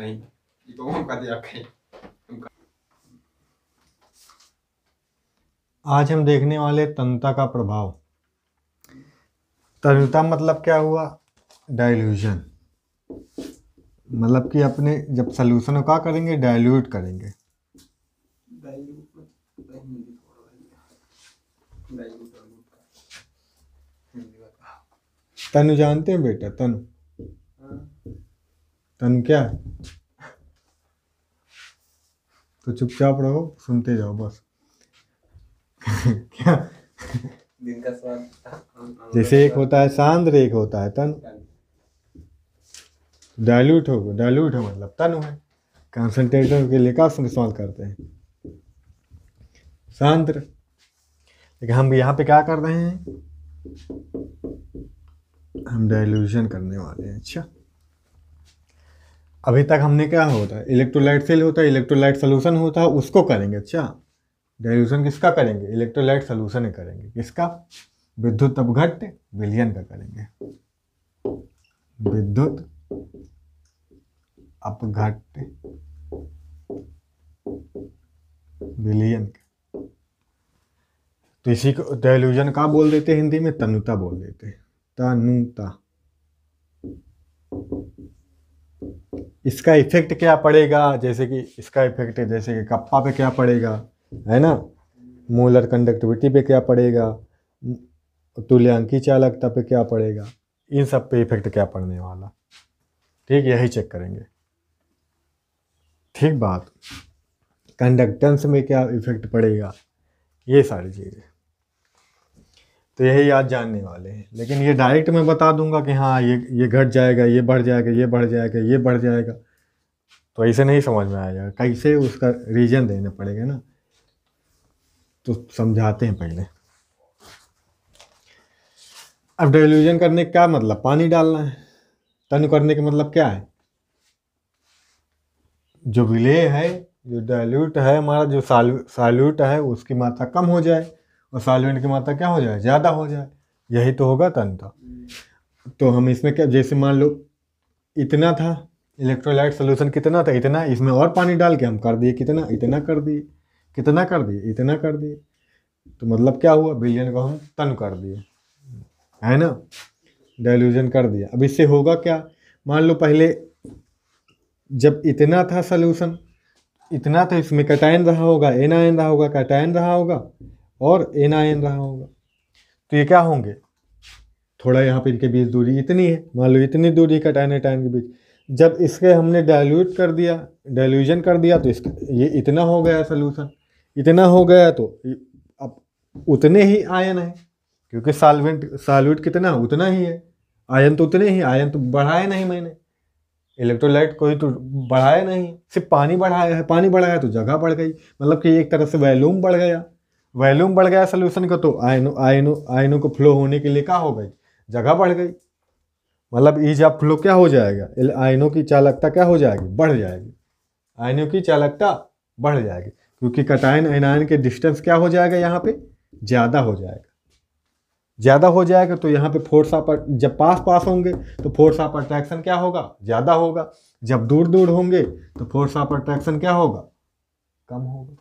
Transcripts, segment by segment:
नहीं आज हम देखने वाले तंता का प्रभाव तनुता मतलब क्या हुआ डाइल्यूशन मतलब कि अपने जब सोल्यूशन का करेंगे डाइल्यूट करेंगे तनु जानते हैं बेटा तनु तनु क्या तो चुपचाप रहो सुनते जाओ बस क्या दिन का स्वाद जैसे एक होता है सांद्र एक होता है तनु डाइल्यूट हो डाइल्यूट हो मतलब तनु है कॉन्सेंट्रेटर के लिए का इस्तेमाल करते हैं सांद्र लेकिन हम यहाँ पे क्या कर रहे हैं हम डाइल्यूशन करने वाले हैं अच्छा अभी तक हमने क्या होता है इलेक्ट्रोलाइट सेल होता है इलेक्ट्रोलाइट सोल्यूशन होता है उसको करेंगे अच्छा डायल्यूशन किसका करेंगे इलेक्ट्रोलाइट सोल्यूशन ही करेंगे किसका विद्युत अपघट विलियन का करेंगे विद्युत अपघट विलियन तो इसी को डाइल्यूजन का बोल देते हिंदी में तनुता बोल देते हैं तनुता इसका इफेक्ट क्या पड़ेगा जैसे कि इसका इफेक्ट जैसे कि कप्पा पे क्या पड़ेगा है ना मोलर कंडक्टिविटी पे क्या पड़ेगा तुल्यांकी चालकता पे क्या पड़ेगा इन सब पे इफेक्ट क्या पड़ने वाला ठीक यही चेक करेंगे ठीक बात कंडक्टेंस में क्या इफेक्ट पड़ेगा ये सारी चीज़ें तो यही आज जानने वाले हैं लेकिन ये डायरेक्ट मैं बता दूंगा कि हाँ ये ये घट जाएगा ये बढ़ जाएगा ये बढ़ जाएगा ये बढ़ जाएगा तो ऐसे नहीं समझ में आएगा कैसे उसका रीजन देना पड़ेगा ना तो समझाते हैं पहले अब डेल्यूजन करने का क्या मतलब पानी डालना है तन करने का मतलब क्या है जो विले है जो डायल्यूट है हमारा जो साल्यूट है उसकी मात्रा कम हो जाए और सॉल्वेंट की मात्रा क्या हो जाए ज़्यादा हो जाए यही तो होगा तंत्र तो।, तो हम इसमें क्या जैसे मान लो इतना था इलेक्ट्रोलाइट सोल्यूशन कितना था इतना इसमें और पानी डाल के हम कर दिए कितना इतना कर दिए कितना कर दिए इतना कर दिए तो मतलब क्या हुआ बिलियन को हम तन कर दिए है ना डायल्यूजन कर दिया अब इससे होगा क्या मान लो पहले जब इतना था सोल्यूशन इतना था तो इसमें कैटाइन रहा होगा एनायन रहा होगा कैटाइन रहा होगा और एन एन रहा होगा तो ये क्या होंगे थोड़ा यहाँ पे इनके बीच दूरी इतनी है मान लो इतनी दूरी का टाइन टाइन के बीच जब इसके हमने डाइल्यूट कर दिया डाइल्यूजन कर दिया तो इसका ये इतना हो गया सोल्यूशन इतना हो गया तो अब उतने ही आयन है क्योंकि सालवेंट साल्यूट कितना उतना ही है आयन तो उतने ही आयन तो बढ़ाए नहीं मैंने इलेक्ट्रोलाइट कोई तो बढ़ाया नहीं सिर्फ पानी बढ़ाया है पानी बढ़ाया तो जगह बढ़ गई मतलब कि एक तरह से वैल्यूम बढ़ गया वॉल्यूम बढ़ गया सोल्यूशन का तो आयनो आयनो आयनो को फ्लो होने के लिए क्या हो गई जगह बढ़ गई मतलब ईज ऑफ फ्लो क्या हो जाएगा आयनों की चालकता क्या हो जाएगी बढ़ जाएगी आयनों की चालकता बढ़ जाएगी क्योंकि कटायन एनायन के डिस्टेंस क्या हो जाएगा यहाँ पे ज़्यादा हो जाएगा ज़्यादा हो जाएगा तो यहाँ पे फोर्स ऑफ जब पास पास होंगे तो फोर्स ऑफ अट्रैक्शन क्या होगा ज़्यादा होगा जब दूर दूर होंगे तो फोर्स ऑफ अट्रैक्शन क्या होगा कम होगा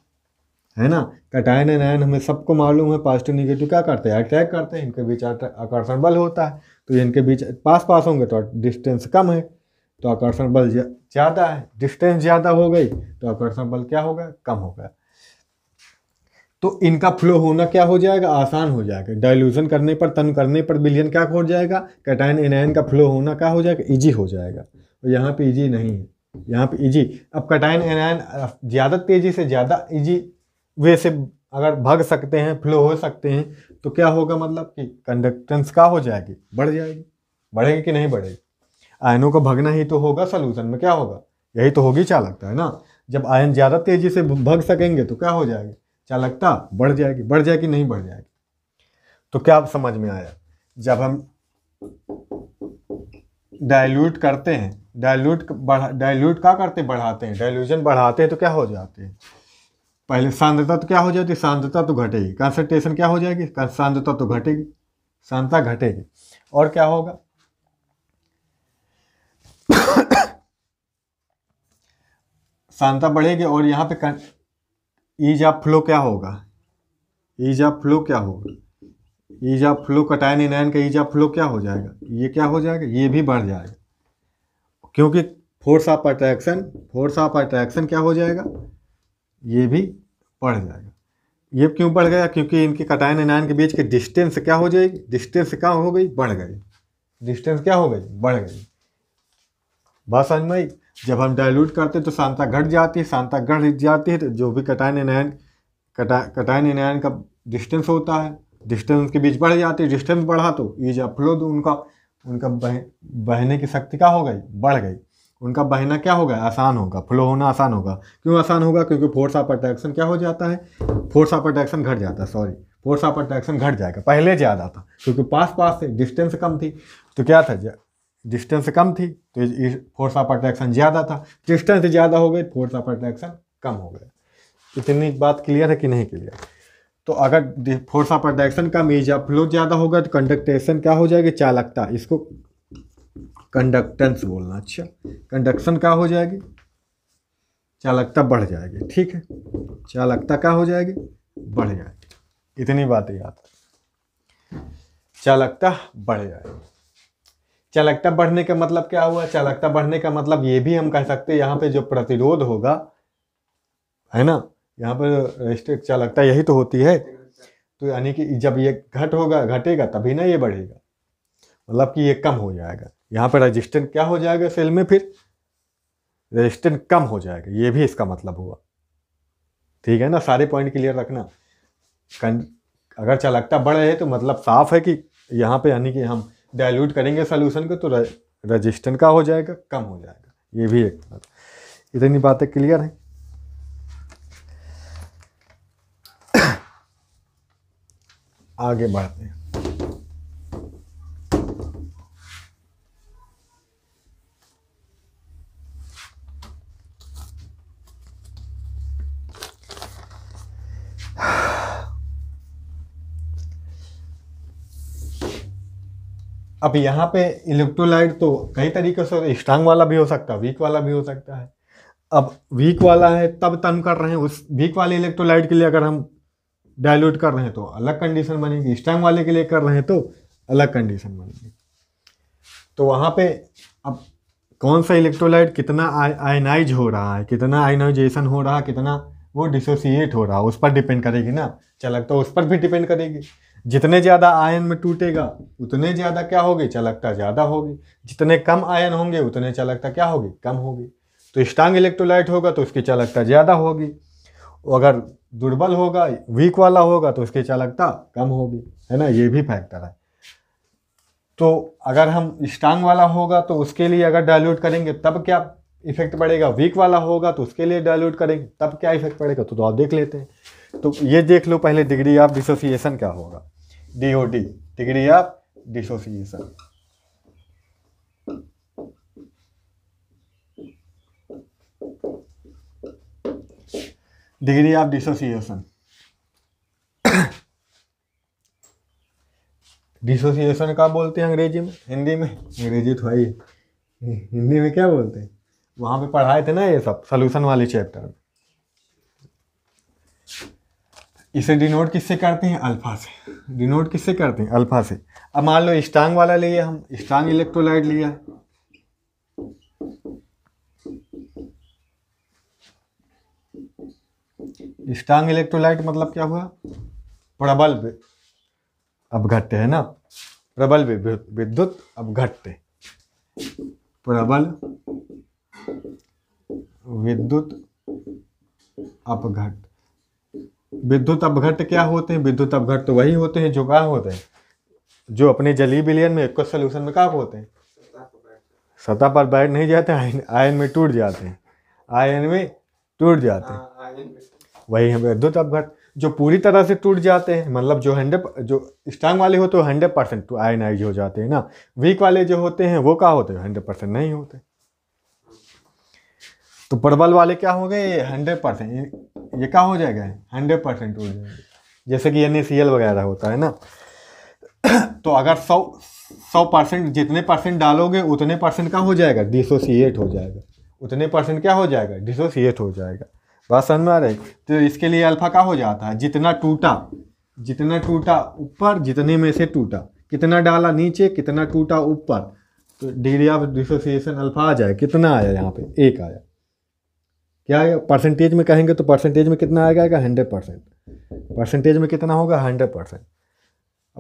है ना कटायन एन एन हमें सबको मालूम है पॉजिटिव निगेटिव क्या करते हैं अट्रैक करते हैं इनके बीच आकर्षण बल होता है तो इनके बीच पास पास होंगे तो डिस्टेंस कम है तो आकर्षण बल ज़्यादा है डिस्टेंस ज़्यादा हो गई तो आकर्षण बल क्या होगा कम होगा तो इनका फ्लो होना क्या हो जाएगा आसान हो जाएगा डायल्यूशन करने पर तन करने पर बिलियन क्या हो जाएगा कैटाइन एनायन का फ्लो होना क्या हो जाएगा इजी हो जाएगा और यहाँ पे इजी नहीं है यहाँ पे इजी अब कटाइन एनायन ज़्यादा तेज़ी से ज़्यादा इजी वे से अगर भग सकते हैं फ्लो हो सकते हैं तो क्या होगा मतलब कि कंडक्टेंस का हो जाएगी बढ़ जाएगी बढ़ेगी कि नहीं बढ़ेगी आयनों को भगना ही तो होगा सोल्यूशन में क्या होगा यही तो होगी चालकता है ना जब आयन ज़्यादा तेजी से भग सकेंगे तो क्या हो जाएगी चालकता बढ़ जाएगी बढ़ जाएगी नहीं बढ़ जाएगी तो क्या आप समझ में आया जब हम डायल्यूट करते हैं डायल्यूट बढ़ा डायल्यूट क्या करते बढ़ाते हैं डाइल्यूजन बढ़ाते हैं तो क्या हो जाते हैं पहले सांद्रता तो क्या हो जाती सांद्रता तो घटेगी कंसनट्रेशन क्या हो जाएगी सांद्रता तो घटेगी सांद्रता घटेगी और क्या होगा सांद्रता बढ़ेगी और यहाँ पे ईज ऑफ फ्लो क्या होगा ईज ऑफ फ्लो क्या होगा ease of flow cation anion का ईज ऑफ फ्लो क्या हो जाएगा ये क्या हो जाएगा ये भी बढ़ जाएगा क्योंकि force of attraction force of attraction क्या हो जाएगा ये भी बढ़ जाएगा ये क्यों बढ़ गया क्योंकि इनकी कटायन एनायन के बीच की डिस्टेंस क्या हो जाएगी डिस्टेंस क्या हो गई बढ़ गई डिस्टेंस क्या हो गई बढ़ गई बात समझ में जब हम डाइल्यूट करते हैं तो सांता घट जाती है सांता घट जाती है तो जो भी कटायन एनायन कटा कटायन एनायन का डिस्टेंस होता है डिस्टेंस के बीच बढ़ जाती है डिस्टेंस बढ़ा तो ये जो फ्लो उनका उनका बह बहने की शक्ति क्या हो गई बढ़ गई उनका बहना क्या होगा आसान होगा फ्लो होना आसान होगा क्यों आसान होगा क्योंकि फोर्स ऑफ अट्रैक्शन क्या हो जाता है फोर्स ऑफ अट्रैक्शन घट जाता है सॉरी फोर्स ऑफ अट्रैक्शन घट जाएगा पहले ज़्यादा था क्योंकि पास पास से डिस्टेंस कम थी तो क्या था डिस्टेंस कम थी तो फोर्स ऑफ अट्रैक्शन ज़्यादा था डिस्टेंस ज़्यादा हो गई फोर्स ऑफ अट्रैक्शन कम हो गया इतनी बात क्लियर है कि नहीं क्लियर तो अगर फोर्स ऑफ अट्रैक्शन कम एज या फ्लो ज़्यादा होगा तो कंडक्टेशन क्या हो जाएगी चालकता इसको कंडक्टेंस बोलना अच्छा कंडक्शन क्या हो जाएगी चालकता बढ़ जाएगी ठीक है चालकता क्या हो जाएगी बढ़ जाएगी इतनी बात याद चालकता बढ़ जाएगी चालकता बढ़ने का मतलब क्या हुआ चालकता बढ़ने का मतलब ये भी हम कह सकते हैं यहाँ पे जो प्रतिरोध होगा है ना यहाँ पर रेस्ट्रिक्ट चालकता यही तो होती है तो यानी कि जब ये घट होगा घटेगा तभी ना ये बढ़ेगा मतलब कि ये कम हो जाएगा यहाँ पर रजिस्टेंट क्या हो जाएगा सेल में फिर रजिस्टेंट कम हो जाएगा ये भी इसका मतलब हुआ ठीक है ना सारे पॉइंट क्लियर रखना अगर चालकता बढ़ है तो मतलब साफ है कि यहाँ पे यानी कि हम डाइल्यूट करेंगे सोल्यूशन को तो रजिस्टेंट का हो जाएगा कम हो जाएगा ये भी एक बात इतनी बातें क्लियर हैं आगे बढ़ते हैं अब यहाँ पे इलेक्ट्रोलाइट तो कई तरीक़े से स्ट्रांग वाला भी हो सकता है वीक वाला भी हो सकता है अब वीक वाला है तब तन कर रहे हैं उस वीक वाले इलेक्ट्रोलाइट के लिए अगर हम डायल्यूट कर रहे हैं तो अलग कंडीशन बनेगी स्ट्रांग वाले के लिए कर रहे हैं तो अलग कंडीशन बनेगी तो वहाँ पे अब कौन सा इलेक्ट्रोलाइट कितना आयनाइज हो रहा है कितना आयनाइजेशन हो रहा है कितना वो डिसोसिएट हो रहा है उस पर डिपेंड करेगी ना चल तो उस पर भी डिपेंड करेगी जितने ज़्यादा आयन में टूटेगा उतने ज़्यादा क्या होगी चालकता ज़्यादा होगी जितने कम आयन होंगे उतने चालकता क्या होगी कम होगी तो स्ट्रांग इलेक्ट्रोलाइट होगा तो उसकी चालकता ज़्यादा होगी अगर दुर्बल होगा वीक वाला होगा तो उसकी चालकता कम होगी है ना ये भी फैक्टर है तो अगर हम स्ट्रांग वाला होगा तो उसके लिए अगर डायल्यूट करेंगे तब क्या इफेक्ट पड़ेगा वीक वाला होगा तो उसके लिए डायल्यूट करेंगे तब क्या इफेक्ट पड़ेगा तो, तो आप देख लेते हैं तो ये देख लो पहले डिग्री ऑफ डिसोसिएशन क्या होगा DOD degree of dissociation degree of dissociation dissociation का बोलते हैं अंग्रेजी में हिंदी में अंग्रेजी तो है हिंदी में क्या बोलते हैं वहाँ पे पढ़ाए थे ना ये सब सोल्यूशन वाले चैप्टर में इसे डिनोट किससे करते हैं अल्फा से डिनोट किससे करते हैं अल्फा से अब मान लो स्टांग वाला लिए हम स्टांग इलेक्ट्रोलाइट लिया स्टांग इलेक्ट्रोलाइट मतलब क्या हुआ प्रबल अब घटते है ना प्रबल विद्युत घटते प्रबल विद्युत अपघट विद्युत अपघट क्या होते हैं विद्युत अपघट तो वही होते हैं जो कहा होते हैं जो अपने जली बिलियन में सोल्यूशन में कहा होते हैं सतह पर बैठ नहीं जाते आयन आयन में टूट जाते हैं हाँ, आयन में टूट जाते हैं वही है विद्युत अपघट जो पूरी तरह से टूट जाते हैं मतलब जो हंड्रेड जो स्ट्रांग वाले होते हैं हंड्रेड परसेंट तो आयनाइज हो जाते हैं ना वीक वाले जो होते हैं वो क्या होते हैं हंड्रेड परसेंट नहीं होते तो प्रबल वाले क्या हो गए हंड्रेड परसेंट ये क्या हो जाएगा हंड्रेड परसेंट हो जाएगा जैसे कि एन वगैरह होता है ना तो अगर सौ सौ परसेंट जितने परसेंट डालोगे उतने परसेंट का हो जाएगा डिसोसिएट हो जाएगा उतने परसेंट क्या हो जाएगा डिसोसिएट हो जाएगा बात समझ में आ रही तो इसके लिए अल्फा का हो जाता है जितना टूटा जितना टूटा ऊपर जितने में से टूटा कितना डाला नीचे कितना टूटा ऊपर तो डिग्री ऑफ डिसोसिएशन अल्फा आ जाए कितना आया यहाँ पे एक आया क्या परसेंटेज में कहेंगे तो परसेंटेज में कितना आ जाएगा हंड्रेड परसेंट परसेंटेज में कितना होगा हंड्रेड परसेंट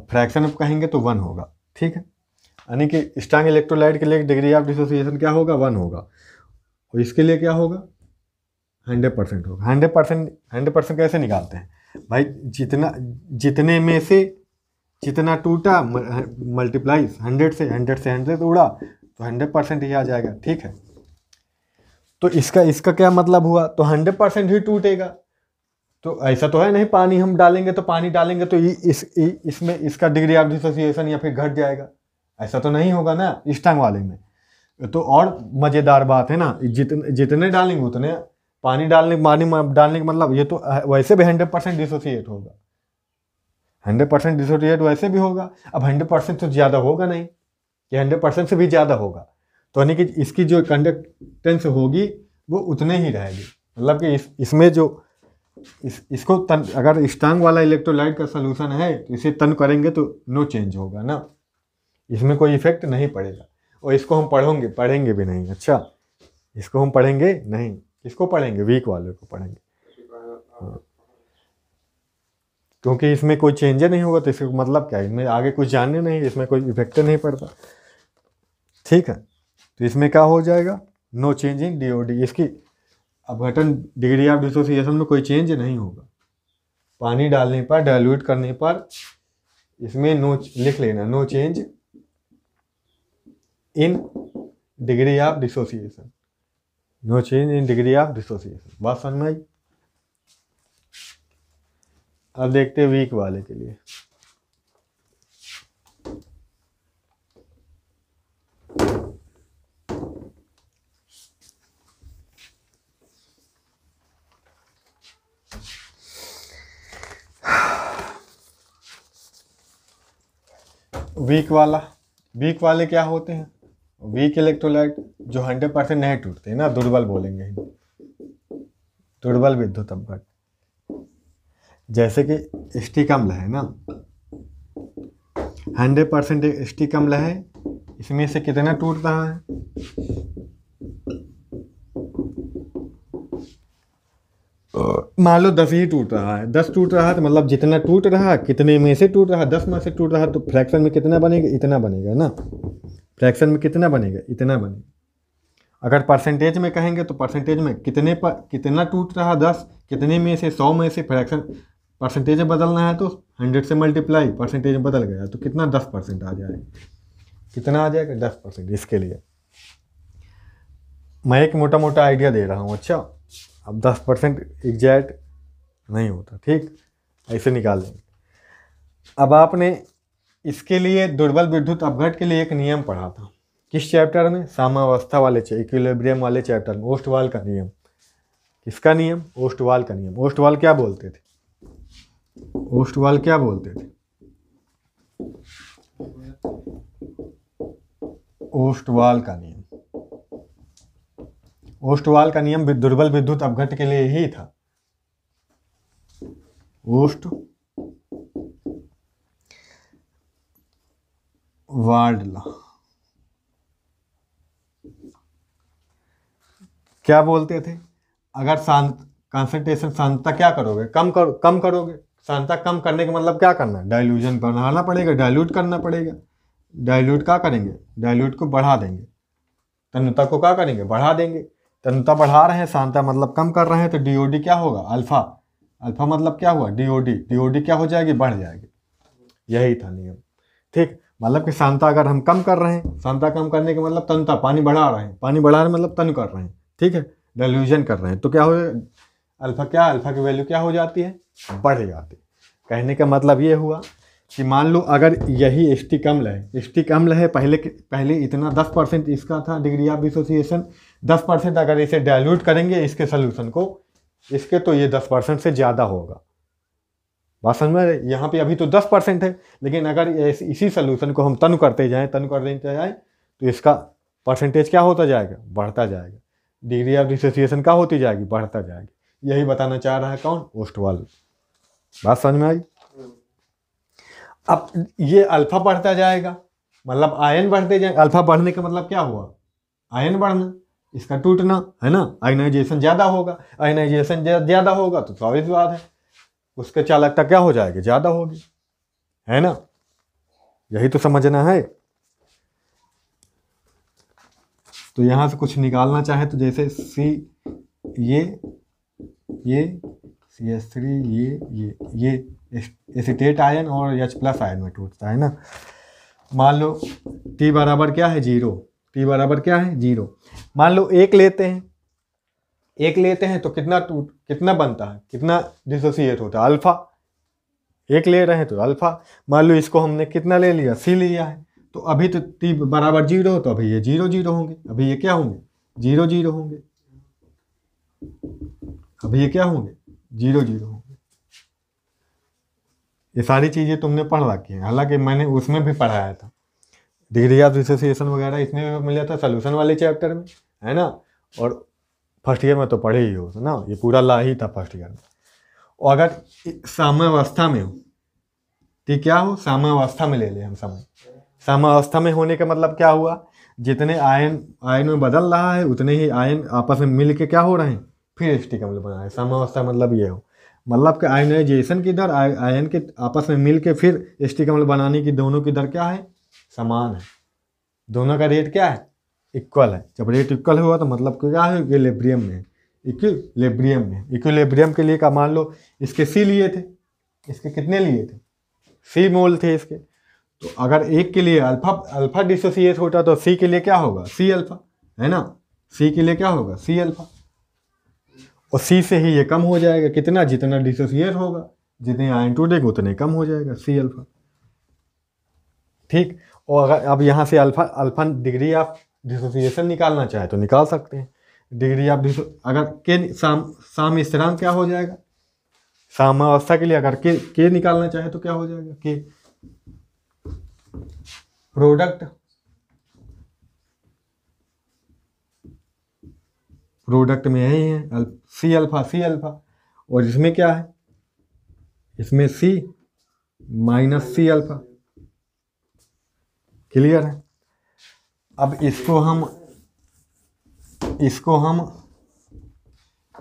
फ्रैक्शन अब कहेंगे तो वन होगा ठीक है यानी कि स्ट्रांग इलेक्ट्रोलाइट के लिए डिग्री ऑफ डिसोसिएशन क्या होगा वन होगा और इसके लिए क्या होगा हंड्रेड परसेंट होगा हंड्रेड परसेंट हंड्रेड परसेंट कैसे निकालते हैं भाई जितना जितने में से जितना टूटा मल्टीप्लाइज हंड्रेड से हंड्रेड से हंड्रेड उड़ा तो हंड्रेड परसेंट ही आ जाएगा ठीक है तो इसका इसका क्या मतलब हुआ तो हंड्रेड परसेंट ही टूटेगा तो ऐसा तो है नहीं पानी हम डालेंगे तो पानी डालेंगे तो इस इसमें इसका डिग्री ऑफ डिसोसिएशन या फिर घट जाएगा ऐसा तो नहीं होगा ना इस टाइम वाले में तो और मज़ेदार बात है ना जितने जितने डालेंगे उतने पानी डालने पानी डालने का मतलब ये तो वैसे भी हंड्रेड परसेंट डिसोसिएट होगा हंड्रेड परसेंट डिसोसिएट वैसे भी होगा अब हंड्रेड परसेंट तो ज़्यादा होगा नहीं ये हंड्रेड परसेंट से भी ज़्यादा होगा तो यानी कि इसकी जो कंडक्टेंस होगी वो उतने ही रहेगी मतलब कि इस इसमें जो इस इसको तन अगर स्टांग वाला इलेक्ट्रोलाइट का सोलूशन है तो इसे तन करेंगे तो नो चेंज होगा ना इसमें कोई इफेक्ट नहीं पड़ेगा और इसको हम पढ़ोगे पढ़ेंगे भी नहीं अच्छा इसको हम पढ़ेंगे नहीं इसको पढ़ेंगे वीक वाले को पढ़ेंगे हाँ। क्योंकि इसमें कोई चेंज नहीं होगा तो इसका मतलब क्या है इसमें आगे कुछ जानने नहीं इसमें कोई इफेक्ट नहीं पड़ता ठीक है तो इसमें क्या हो जाएगा no change in D O D इसकी अपघटन डिग्री ऑफ डिसोसिएशन में कोई चेंज नहीं होगा पानी डालने पर डायल्यूट करने पर इसमें नो लिख लेना no change in degree of dissociation no change in degree of dissociation बात समझ में आई अब देखते वीक वाले के लिए वीक वाला वीक वाले क्या होते हैं वीक इलेक्ट्रोलाइट जो हंड्रेड परसेंट नहीं टूटते ना दुर्बल बोलेंगे दुर्बल विद्युत अपघट जैसे कि कम लहे ना हंड्रेड परसेंट कम लहे इसमें से कितना टूटता है मान लो दस ही टूट रहा है दस टूट रहा है तो मतलब जितना टूट रहा कितने में से टूट रहा दस में से टूट रहा तो फ्रैक्शन में कितना बनेगा इतना बनेगा ना फ्रैक्शन में कितना बनेगा इतना बनेगा अगर परसेंटेज में कहेंगे तो परसेंटेज में कितने पर कितना टूट रहा दस कितने में से सौ में से फ्रैक्शन परसेंटेज बदलना है तो हंड्रेड से मल्टीप्लाई परसेंटेज बदल गया तो कितना दस परसेंट आ जाएगा कितना आ जाएगा दस परसेंट इसके लिए मैं एक मोटा मोटा आइडिया दे रहा हूँ अच्छा अब दस परसेंट एग्जैक्ट नहीं होता ठीक ऐसे निकाल देंगे अब आपने इसके लिए दुर्बल विद्युत अपघट के लिए एक नियम पढ़ा था किस चैप्टर में सामावस्था वाले इक्विलिब्रियम वाले चैप्टर में ओस्टवाल का नियम किसका नियम ओस्टवाल का नियम ओस्टवाल क्या बोलते थे ओस्टवाल क्या बोलते थे ओस्टवाल का नियम ओस्टवाल का नियम दुर्बल विद्युत अपघट के लिए ही था ओस्ट वार्डला क्या बोलते थे अगर शांत कॉन्सेंट्रेशन शांतता क्या करोगे कम करो कम करोगे शांतता कम करने का मतलब क्या करना है डाइल्यूजन बढ़ाना पड़ेगा डाइल्यूट करना पड़ेगा डाइल्यूट क्या करेंगे डाइल्यूट को बढ़ा देंगे तन्नता को क्या करेंगे बढ़ा देंगे तनुता बढ़ा रहे हैं सांता मतलब कम कर रहे हैं तो डीओडी क्या होगा अल्फा अल्फा मतलब क्या हुआ डीओडी डीओडी क्या हो जाएगी बढ़ जाएगी यही था नियम ठीक मतलब कि सांता अगर हम कम कर रहे हैं सांता कम करने के मतलब तनता पानी बढ़ा रहे हैं पानी बढ़ा रहे हैं मतलब तन कर रहे हैं ठीक है डेल्यूजन कर रहे हैं तो क्या हो अल्फा क्या अल्फा की वैल्यू क्या हो जाती है बढ़ जाती कहने का मतलब ये हुआ कि मान लो अगर यही एस टी कम लहे एस टी कम लहे पहले पहले इतना दस परसेंट इसका था डिग्री ऑफ एसोसिएशन दस परसेंट अगर इसे डाइल्यूट करेंगे इसके सोल्यूशन को इसके तो ये दस परसेंट से ज़्यादा होगा बात समझ में यहाँ पे अभी तो दस परसेंट है लेकिन अगर इसी सोल्यूशन को हम तनु करते जाएँ तनु कर देते जाएँ तो इसका परसेंटेज क्या होता जाएगा बढ़ता जाएगा डिग्री ऑफ डिसोसिएशन क्या होती जाएगी बढ़ता जाएगी यही बताना चाह रहा है कौन ओस्टवाल बात समझ में आई अब ये अल्फा बढ़ता जाएगा मतलब आयन बढ़ते जाए अल्फा बढ़ने का मतलब क्या हुआ आयन बढ़ना इसका टूटना है ना आयनाइजेशन ज़्यादा होगा आयनाइजेशन ज़्यादा होगा तो स्वाभाविक तो बात है उसके चालकता क्या हो जाएगी ज़्यादा होगी है ना यही तो समझना है तो यहां से कुछ निकालना चाहे तो जैसे सी ये ये सी एस थ्री ये ये ये एसिटेट आयन और एच प्लस आयन में टूटता है ना मान लो टी बराबर क्या है जीरो टी बराबर क्या है जीरो मान लो एक लेते हैं एक लेते हैं तो कितना टूट कितना बनता है कितना डिसोसिएट होता है अल्फ़ा एक ले रहे हैं तो अल्फ़ा मान लो इसको हमने कितना ले लिया सी लिया है तो अभी तो टी बराबर जीरो तो अभी ये जीरो जीरो होंगे अभी ये क्या होंगे जीरो जीरो होंगे अभी ये क्या होंगे जीरो जीरो होंगे ये सारी चीज़ें तुमने पढ़ रखी हैं हालांकि मैंने उसमें भी पढ़ाया था डिग्री ऑफ एसोसिएशन वगैरह इसमें भी मिल जाता है सोल्यूशन वाले चैप्टर में है ना और फर्स्ट ईयर में तो पढ़े ही हो ना ये पूरा ला ही था फर्स्ट ईयर में और अगर साम्यवस्था में हो तो क्या हो साम्यवस्था में ले ले हम समय साम्यवस्था में होने का मतलब क्या हुआ जितने आयन आयन में बदल रहा है उतने ही आयन आपस में मिल के क्या हो रहे हैं फिर का मतलब बना है साम्यवस्था मतलब ये हो मतलब कि आयनाइजेशन की दर आयन के आपस में मिल के फिर का मतलब बनाने की दोनों की दर क्या है समान है दोनों का रेट क्या है इक्वल है जब रेट इक्वल हुआ तो मतलब क्या है इक्वलेब्रियम में इक्वलेब्रियम में इक्वलेब्रियम के लिए का मान लो इसके सी लिए थे इसके कितने लिए थे सी मोल थे इसके तो अगर एक के लिए अल्फा अल्फा डिसोसिएट होता तो सी के लिए क्या होगा सी अल्फा है ना सी के लिए क्या होगा सी अल्फा और सी से ही ये कम हो जाएगा कितना जितना डिसोसिएट होगा जितने आयन टूटेगा उतने कम हो जाएगा सी अल्फा ठीक और अगर अब यहाँ से alpha alpha degree of dissociation निकालना चाहे तो निकाल सकते हैं डिग्री ऑफ डिसो अगर के साम साम स्थिरांक क्या हो जाएगा अवस्था के लिए अगर के के निकालना चाहे तो क्या हो जाएगा के प्रोडक्ट प्रोडक्ट में यही है अल, सी अल्फा सी अल्फा और इसमें क्या है इसमें C minus C alpha clear है अब इसको हम इसको हम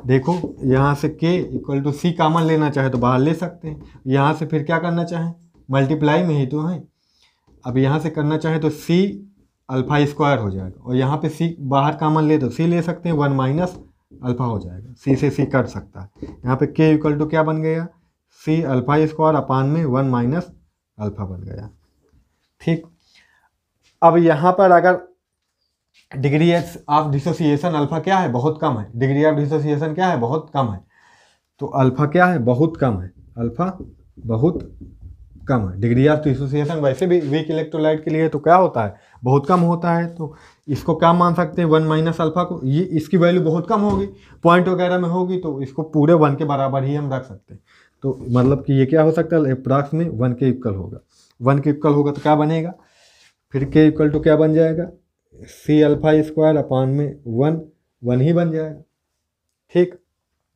देखो यहाँ से के इक्वल टू सी कामन लेना चाहे तो बाहर ले सकते हैं यहाँ से फिर क्या करना चाहें मल्टीप्लाई में ही तो है अब यहाँ से करना चाहे तो सी अल्फ़ा स्क्वायर हो जाएगा और यहाँ पे सी बाहर कामन ले तो सी ले सकते हैं वन माइनस अल्फ़ा हो जाएगा सी से सी कट सकता है यहाँ पे के इक्वल टू क्या बन गया सी अल्फ़ा स्क्वायर अपान में वन माइनस अल्फ़ा बन गया ठीक अब यहाँ पर अगर डिग्री ऑफ डिसोसिएशन अल्फा क्या है बहुत कम है डिग्री ऑफ डिसोसिएशन क्या है बहुत कम है तो अल्फा क्या है बहुत कम है अल्फा बहुत कम है डिग्री ऑफ डिसोसिएशन वैसे भी वीक इलेक्ट्रोलाइट के लिए तो क्या होता है बहुत कम होता है तो इसको क्या मान सकते हैं वन माइनस अल्फा को ये इसकी वैल्यू बहुत कम होगी पॉइंट वगैरह में होगी तो इसको पूरे वन के बराबर ही हम रख सकते हैं तो मतलब कि ये क्या हो सकता है अप्रॉक्स में वन के इक्वल होगा वन के इक्वल होगा तो क्या बनेगा फिर के इक्वल टू क्या बन जाएगा सी अल्फा स्क्वायर अपान में वन वन ही बन जाएगा ठीक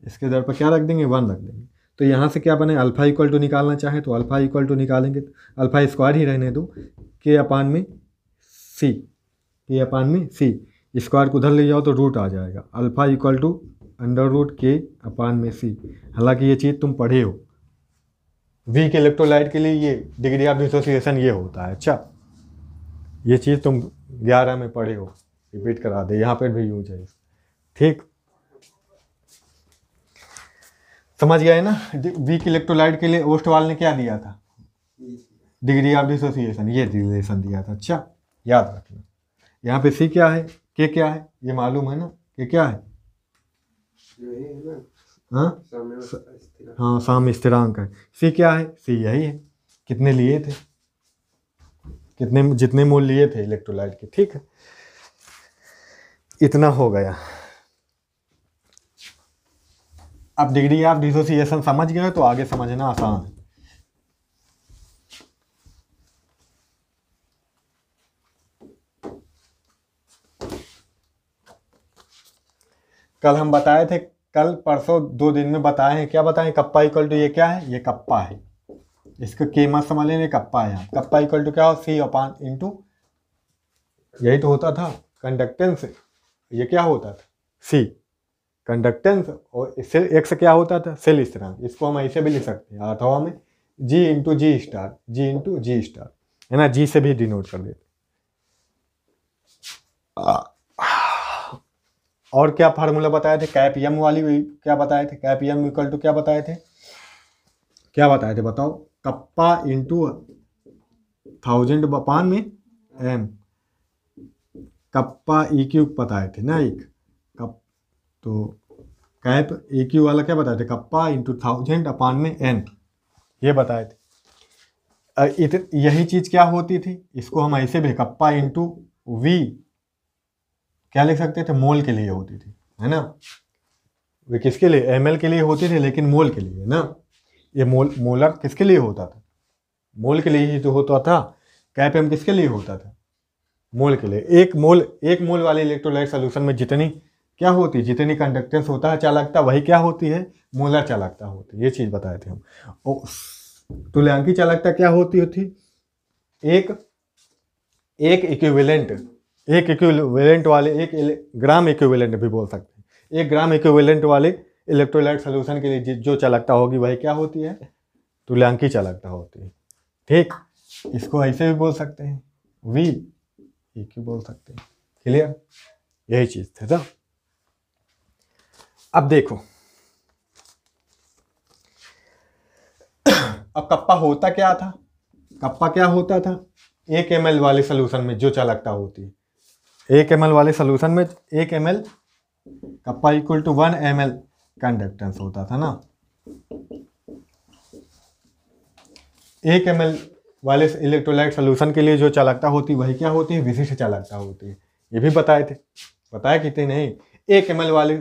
इसके दर पर क्या रख देंगे वन रख देंगे तो यहाँ से क्या बने अल्फा इक्वल टू निकालना चाहें तो अल्फा इक्वल टू निकालेंगे अल्फा स्क्वायर ही रहने दो के अपान में सी के अपान में सी स्क्वायर को उधर ले जाओ तो रूट आ जाएगा alpha equal to under root के अपान में सी हालांकि ये चीज़ तुम पढ़े हो वीक इलेक्ट्रोलाइट के लिए ये डिग्री ऑफ डिसोसिएशन ये होता है अच्छा ये चीज़ तुम ग्यारह में पढ़े हो रिपीट करा दे यहाँ पर भी यूज है ठीक समझ गया है ना वीक इलेक्ट्रोलाइट के लिए ओस्टवाल ने क्या दिया था डिग्री ऑफ डिसोसिएशन ये रिलेशन दिया था अच्छा याद रखना यहाँ पे सी क्या है के क्या है ये मालूम है ना के क्या है हाँ हाँ साम स्थिरांक है सी क्या है सी यही है कितने लिए थे कितने जितने मोल लिए थे इलेक्ट्रोलाइट के ठीक है इतना हो गया अब डिग्री ऑफ डिसोसिएशन समझ गए तो आगे समझना आसान है कल हम बताए थे कल परसों दो दिन में बताए हैं क्या बताएं कप्पा इक्वल टू ये क्या है ये कप्पा है इसका के मत समझ लेने कप्पा आया कप्पा इक्वल टू क्या हो सी अपान इंटू यही तो होता था कंडक्टेंस ये क्या होता था सी कंडक्टेंस और इससे एक से क्या होता था सेल स्थिरांक इसको हम ऐसे भी लिख सकते हैं अथवा में G into G star G into G star है ना जी से भी डिनोट कर देते और क्या फार्मूला बताए थे कैप वाली क्या बताए थे कैप इक्वल टू क्या बताए थे क्या बताए थे बताओ कप्पा इंटू थाउजेंड अपान में M kappa E e Q बताए थे ना एक कप तो कैप ए e क्यू वाला क्या बताए थे कप्पा इंटू थाउजेंड अपान में एन ये बताए थे इत, यही चीज़ क्या होती थी इसको हम ऐसे भी कप्पा इंटू वी क्या लिख सकते थे मोल के लिए होती थी है ना वे किसके लिए एम के लिए होती थी लेकिन मोल के लिए ना ये मोल मोलर किसके लिए होता था मोल के लिए ही तो होता था कैप एम किसके लिए होता था मोल के लिए एक मोल एक मोल वाले इलेक्ट्रोलाइट सोल्यूशन में जितनी क्या होती है जितनी कंडक्टेंस होता है चालकता वही क्या होती है मोलर चालकता होती है ये चीज़ बताए थे हम तुल्यांकी चालकता क्या होती होती एक एक इक्विवेलेंट एक इक्विवेलेंट वाले एक ग्राम इक्विवेलेंट भी बोल सकते हैं एक ग्राम इक्विवेलेंट वाले इलेक्ट्रोलाइट सोल्यूशन के लिए जो चालकता होगी वही क्या होती है तुल्यांकी चालकता होती है ठीक इसको ऐसे भी बोल सकते हैं वी ही e बोल सकते हैं क्लियर यही चीज थे ना अब देखो अब कप्पा होता क्या था कप्पा क्या होता था एक एम वाले सोल्यूशन में जो चालकता होती है एक एम वाले सोल्यूशन में एक M L kappa equal to one M L conductance होता था ना एक एम वाले इलेक्ट्रोलाइट सोल्यूशन के लिए जो चालकता होती है वही क्या होती है विशिष्ट चालकता होती है ये भी बताए थे बताया कितने नहीं एक एम वाले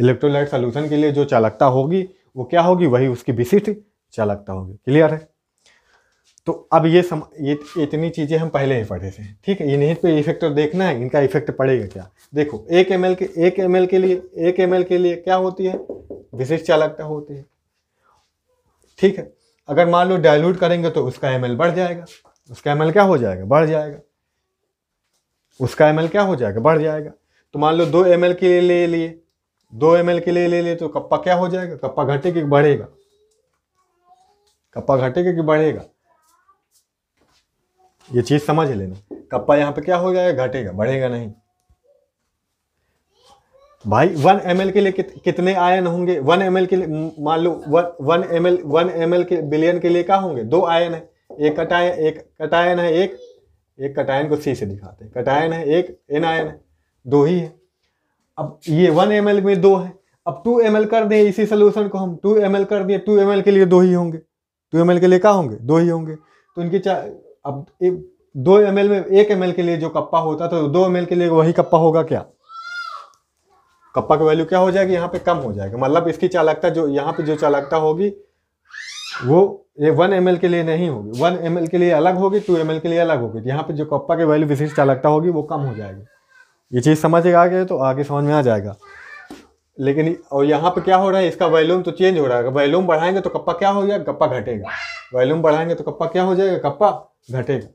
इलेक्ट्रोलाइट सोल्यूशन के लिए जो चालकता होगी वो क्या होगी वही उसकी विशिष्ट चालकता होगी क्लियर है तो अब ये सम ये इतनी चीज़ें हम पहले ही पढ़े थे ठीक है इन्हीं पे इफेक्ट देखना है इनका इफेक्ट पड़ेगा क्या देखो एक एम के एक एम के लिए एक एम के लिए क्या होती है विशिष्ट चालकता होती है ठीक है अगर मान लो डायलूट करेंगे तो उसका एम बढ़ जाएगा उसका एम क्या हो जाएगा बढ़ जाएगा उसका एम क्या हो जाएगा बढ़ जाएगा तो मान लो दो एम के लिए ले लिए दो एम के लिए ले लिए तो कप्पा क्या हो जाएगा कप्पा घटेगा कि बढ़ेगा कप्पा घटेगा कि बढ़ेगा ये चीज़ समझ लेना कप्पा यहाँ पे क्या हो जाएगा घटेगा बढ़ेगा नहीं भाई वन एम के लिए कित, कितने आयन होंगे वन एम के लिए मान लो one one M L one M के बिलियन के लिए क्या होंगे दो आयन है एक कटायन एक कटायन है एक एक कटायन को सी से दिखाते हैं कटायन है एक एन आयन है दो ही है अब ये वन एम में दो है अब टू एम कर दें इसी सोल्यूशन को हम टू एम कर दिए टू एम के लिए दो ही होंगे टू एम के लिए क्या होंगे दो ही होंगे तो इनकी अब एक दो एम में एक एम के लिए जो कप्पा होता तो दो एम के लिए वही कप्पा होगा क्या कप्पा की वैल्यू क्या हो जाएगी यहाँ पे कम हो जाएगा मतलब इसकी चालकता जो यहाँ पे जो चालकता होगी वो ये वन एम के लिए नहीं होगी वन एम के लिए अलग होगी टू एम के लिए अलग होगी यहाँ पे जो कप्पा की वैल्यू विशिष्ट चालकता होगी वो कम हो जाएगी ये चीज़ समझ आ गए तो आगे समझ में आ जाएगा लेकिन और यहाँ पे क्या हो रहा है इसका वैल्यूम तो चेंज हो रहा है वैल्यूम बढ़ाएंगे तो कप्पा क्या हो जाएगा कप्पा घटेगा वैल्यूम बढ़ाएंगे तो कप्पा क्या हो जाएगा कप्पा घटेगा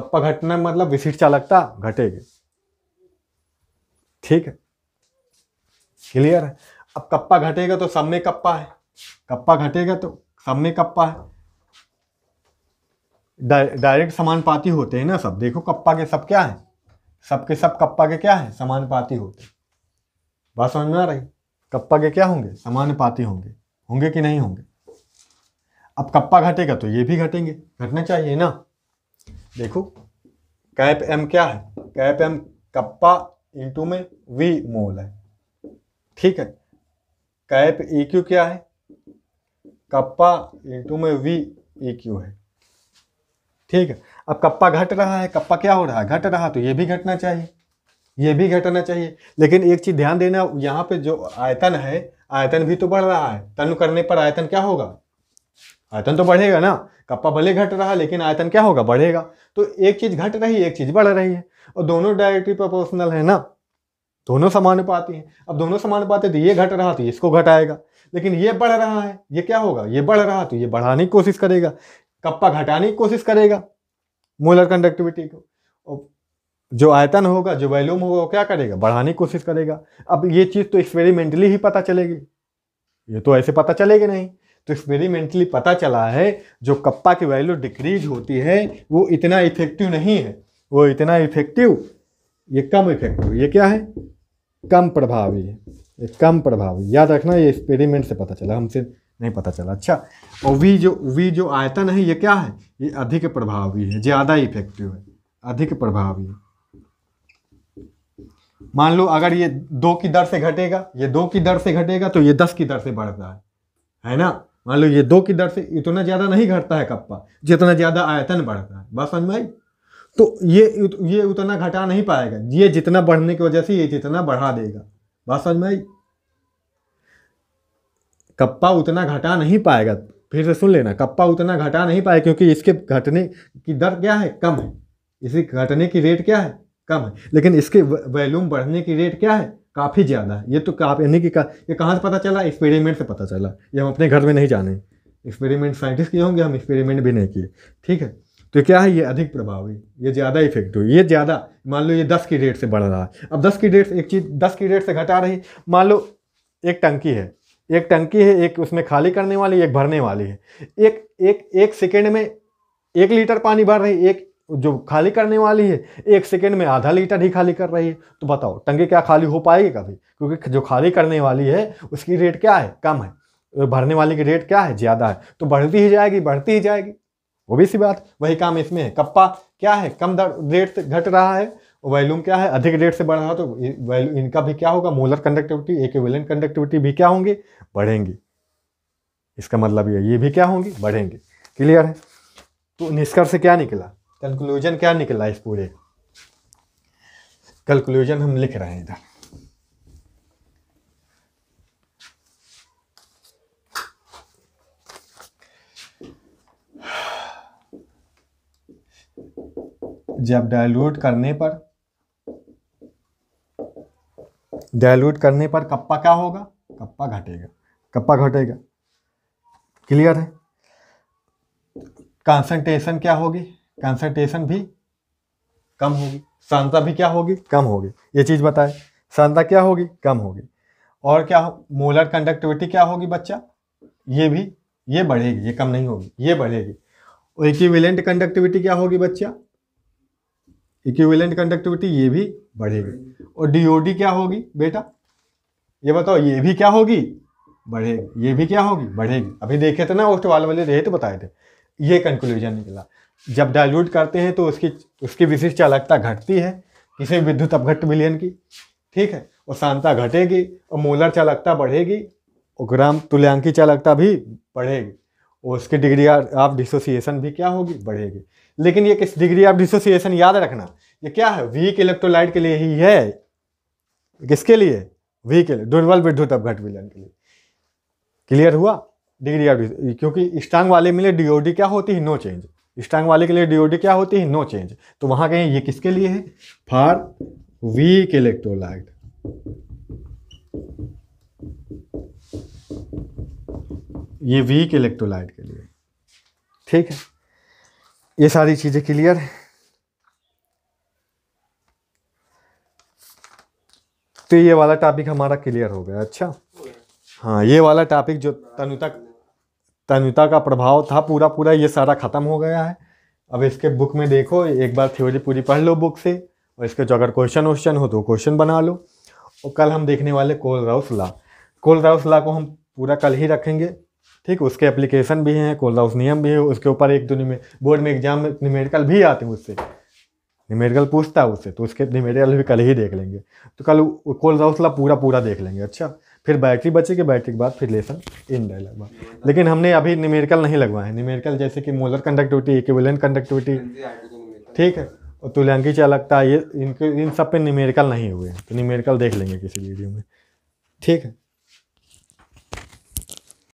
कप्पा घटना मतलब विशिष्ट चालकता घटेगी ठीक है क्लियर है अब कप्पा घटेगा तो सब में कप्पा है कप्पा घटेगा तो सब में कप्पा है डायरेक्ट समानुपाती होते हैं ना सब देखो कप्पा के सब क्या है सबके सब कप्पा के क्या है समानुपाती होते हैं बात समझ में आ रही कप्पा के क्या होंगे सामान्य पाती होंगे होंगे कि नहीं होंगे अब कप्पा घटेगा तो ये भी घटेंगे घटना चाहिए ना देखो कैप एम क्या है कैप एम कप्पा इंटू में वी मोल है ठीक है कैप ई e क्यू क्या है कप्पा इंटू में वी ई क्यू है ठीक है अब कप्पा घट रहा है कप्पा क्या हो रहा है घट रहा तो ये भी घटना चाहिए ये भी घटना चाहिए लेकिन एक चीज ध्यान देना यहाँ पे जो आयतन है आयतन भी तो बढ़ रहा है तनु करने पर आयतन क्या होगा आयतन तो बढ़ेगा ना कप्पा भले घट रहा है लेकिन आयतन क्या होगा बढ़ेगा तो एक चीज घट रही है एक चीज बढ़ रही है और दोनों डायरेक्टली प्रोपोर्शनल है ना दोनों समान पाती हैं अब दोनों समान पाते तो ये घट रहा तो इसको घटाएगा लेकिन ये बढ़ रहा है ये क्या होगा ये बढ़ रहा तो ये बढ़ाने की कोशिश करेगा कप्पा घटाने की कोशिश करेगा मोलर कंडक्टिविटी को और जो आयतन होगा जो वैल्यूम होगा वो क्या करेगा बढ़ाने की कोशिश करेगा अब ये चीज़ तो एक्सपेरिमेंटली ही पता चलेगी ये तो ऐसे पता चलेगी नहीं तो एक्सपेरिमेंटली पता चला है जो कप्पा की वैल्यू डिक्रीज होती है वो इतना इफेक्टिव नहीं है वो इतना इफेक्टिव ये कम इफेक्टिव ये क्या है कम प्रभावी है ये कम प्रभावी याद रखना ये एक्सपेरिमेंट से पता चला हमसे नहीं पता चला अच्छा और वी जो वी जो आयतन है ये क्या है ये अधिक प्रभावी है ज़्यादा इफेक्टिव है अधिक प्रभावी है मान लो अगर ये दो की दर से घटेगा ये दो की दर से घटेगा तो ये दस की दर से बढ़ता है है ना मान लो ये दो की दर से इतना ज़्यादा नहीं घटता है कप्पा जितना ज़्यादा आयतन बढ़ता है बस समझ भाई तो ये ये उतना घटा नहीं पाएगा ये जितना बढ़ने की वजह से ये जितना बढ़ा देगा बस समझ भाई कप्पा उतना घटा नहीं पाएगा फिर से सुन लेना कप्पा उतना घटा नहीं पाएगा क्योंकि इसके घटने की दर क्या है कम है इसी घटने की रेट क्या है कम है लेकिन इसके वैल्यूम बढ़ने की रेट क्या है काफ़ी ज़्यादा है ये तो यानी कि का, ये कहाँ से पता चला एक्सपेरिमेंट से पता चला ये हम अपने घर में नहीं जाने एक्सपेरिमेंट साइंटिस्ट किए होंगे हम एक्सपेरिमेंट भी नहीं किए ठीक है तो क्या है ये अधिक प्रभावी ये ज़्यादा इफेक्ट हुई ये ज़्यादा मान लो ये दस की रेट से बढ़ रहा है अब दस की रेट एक चीज़ दस की रेट से घटा रही मान लो एक टंकी है एक टंकी है एक उसमें खाली करने वाली एक भरने वाली है एक एक एक सेकेंड में एक लीटर पानी भर रही एक जो खाली करने वाली है एक सेकेंड में आधा लीटर ही खाली कर रही है तो बताओ टंगे क्या खाली हो पाएगी कभी क्योंकि जो खाली करने वाली है उसकी रेट क्या है कम है भरने वाली की रेट क्या है ज़्यादा है तो बढ़ती ही जाएगी बढ़ती ही जाएगी वो भी सी बात वही काम इसमें है कप्पा क्या है कम दर रेट से घट रहा है वैल्यूम क्या है अधिक रेट से बढ़ रहा है तो वैल्यू इनका भी क्या होगा मोलर कंडक्टिविटी एक कंडक्टिविटी भी क्या होंगी बढ़ेंगी इसका मतलब ये ये भी क्या होंगी बढ़ेंगे क्लियर है तो निष्कर्ष क्या निकला कंक्लूजन क्या निकला इस पूरे कंक्लूजन हम लिख रहे हैं इधर जब डाइल्यूट करने पर डाइल्यूट करने पर कप्पा क्या होगा कप्पा घटेगा कप्पा घटेगा क्लियर है कंसंट्रेशन क्या होगी कंसंट्रेशन भी कम होगी सांद्रता भी क्या होगी कम होगी ये चीज़ बताए सांद्रता क्या होगी कम होगी और क्या हो मोलर कंडक्टिविटी क्या होगी बच्चा ये भी ये बढ़ेगी ये कम नहीं होगी ये बढ़ेगी और इक्विवेलेंट कंडक्टिविटी क्या होगी बच्चा इक्विवेलेंट कंडक्टिविटी ये भी बढ़ेगी और डीओडी क्या होगी बेटा ये बताओ ये भी क्या होगी बढ़ेगी ये भी क्या होगी बढ़ेगी अभी देखे थे ना ओस्ट वाले वाले रेट बताए थे ये कंक्लूजन निकला जब डाइल्यूट करते हैं तो उसकी उसकी विशिष्ट चालकता घटती है किसी विद्युत अपघट मिलियन की ठीक है और शांता घटेगी और मोलर चालकता बढ़ेगी और ग्राम तुल्यांकी चालकता भी बढ़ेगी और उसकी डिग्री ऑफ डिसोसिएशन भी क्या होगी बढ़ेगी लेकिन ये किस डिग्री ऑफ डिसोसिएशन याद रखना ये क्या है वीक इलेक्ट्रोलाइट के लिए ही है किसके लिए वीक दुर्बल विद्युत अपघट मिलियन के लिए क्लियर हुआ डिग्री ऑफ क्योंकि स्ट्रांग वाले मिले डीओडी क्या होती है नो चेंज स्ट्रांग वाले के लिए डीओडी क्या होती है नो चेंज तो वहां कहें ये किसके लिए है फॉर वीक इलेक्ट्रोलाइट ये वीक इलेक्ट्रोलाइट के लिए ठीक है ये सारी चीजें क्लियर है तो ये वाला टॉपिक हमारा क्लियर हो गया अच्छा हाँ ये वाला टॉपिक जो तनु तक तन्विता का प्रभाव था पूरा पूरा ये सारा ख़त्म हो गया है अब इसके बुक में देखो एक बार थ्योरी पूरी पढ़ लो बुक से और इसके जो अगर क्वेश्चन वोश्चन हो तो क्वेश्चन बना लो और कल हम देखने वाले राउस ला राउस ला को हम पूरा कल ही रखेंगे ठीक उसके एप्लीकेशन भी हैं कोल राउस नियम भी है उसके ऊपर एक दो बोर्ड में एग्जाम में निमेडिकल भी आते हैं उससे निमेडिकल पूछता है उससे तो उसके निमेडिकल भी कल ही देख लेंगे तो कल कोल ला पूरा पूरा देख लेंगे अच्छा फिर बैटरी बचेगी बैटरी के बाद फिर लेसन इन लगवा लेकिन हमने अभी न्यूमेरिकल नहीं लगवाए हैं न्यूमेरिकल जैसे कि मोलर कंडक्टिविटी इक्विवेलेंट कंडक्टिविटी ठीक है और तुलंकी चालकता ये इनके इन सब पे न्यूमेरिकल नहीं हुए हैं तो न्यूमेरिकल देख लेंगे किसी वीडियो में ठीक है